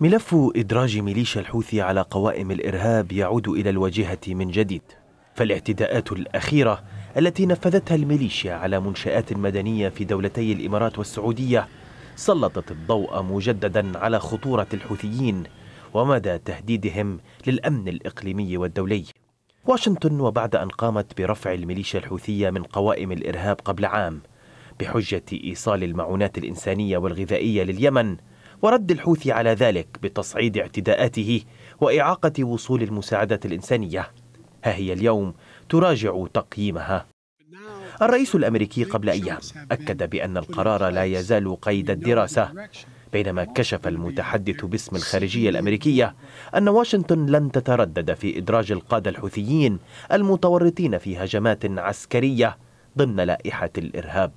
ملف إدراج ميليشيا الحوثي على قوائم الإرهاب يعود إلى الواجهة من جديد فالاعتداءات الأخيرة التي نفذتها الميليشيا على منشآت مدنية في دولتي الإمارات والسعودية سلطت الضوء مجددا على خطورة الحوثيين ومدى تهديدهم للأمن الإقليمي والدولي واشنطن وبعد أن قامت برفع الميليشيا الحوثية من قوائم الإرهاب قبل عام بحجة إيصال المعونات الإنسانية والغذائية لليمن ورد الحوثي على ذلك بتصعيد اعتداءاته وإعاقة وصول المساعدة الإنسانية ها هي اليوم تراجع تقييمها الرئيس الأمريكي قبل أيام أكد بأن القرار لا يزال قيد الدراسة بينما كشف المتحدث باسم الخارجية الأمريكية أن واشنطن لن تتردد في إدراج القادة الحوثيين المتورطين في هجمات عسكرية ضمن لائحة الإرهاب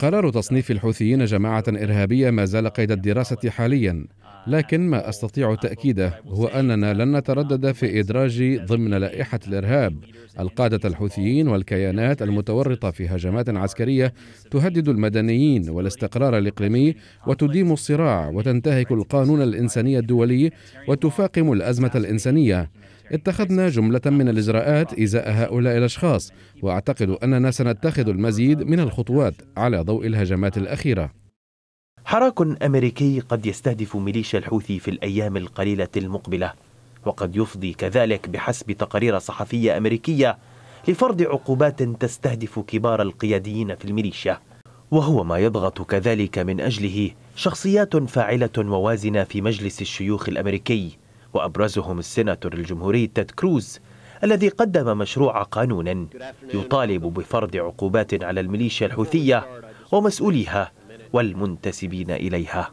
قرار تصنيف الحوثيين جماعة إرهابية ما زال قيد الدراسة حاليا لكن ما استطيع تاكيده هو اننا لن نتردد في ادراج ضمن لائحه الارهاب القاده الحوثيين والكيانات المتورطه في هجمات عسكريه تهدد المدنيين والاستقرار الاقليمي وتديم الصراع وتنتهك القانون الانساني الدولي وتفاقم الازمه الانسانيه اتخذنا جملة من الإجراءات إزاء هؤلاء الأشخاص وأعتقد أننا سنتخذ المزيد من الخطوات على ضوء الهجمات الأخيرة حراك أمريكي قد يستهدف ميليشيا الحوثي في الأيام القليلة المقبلة وقد يفضي كذلك بحسب تقارير صحفية أمريكية لفرض عقوبات تستهدف كبار القياديين في الميليشيا وهو ما يضغط كذلك من أجله شخصيات فاعلة ووازنة في مجلس الشيوخ الأمريكي وأبرزهم السيناتور الجمهوري تيد كروز الذي قدم مشروع قانون يطالب بفرض عقوبات على الميليشيا الحوثية ومسؤوليها والمنتسبين إليها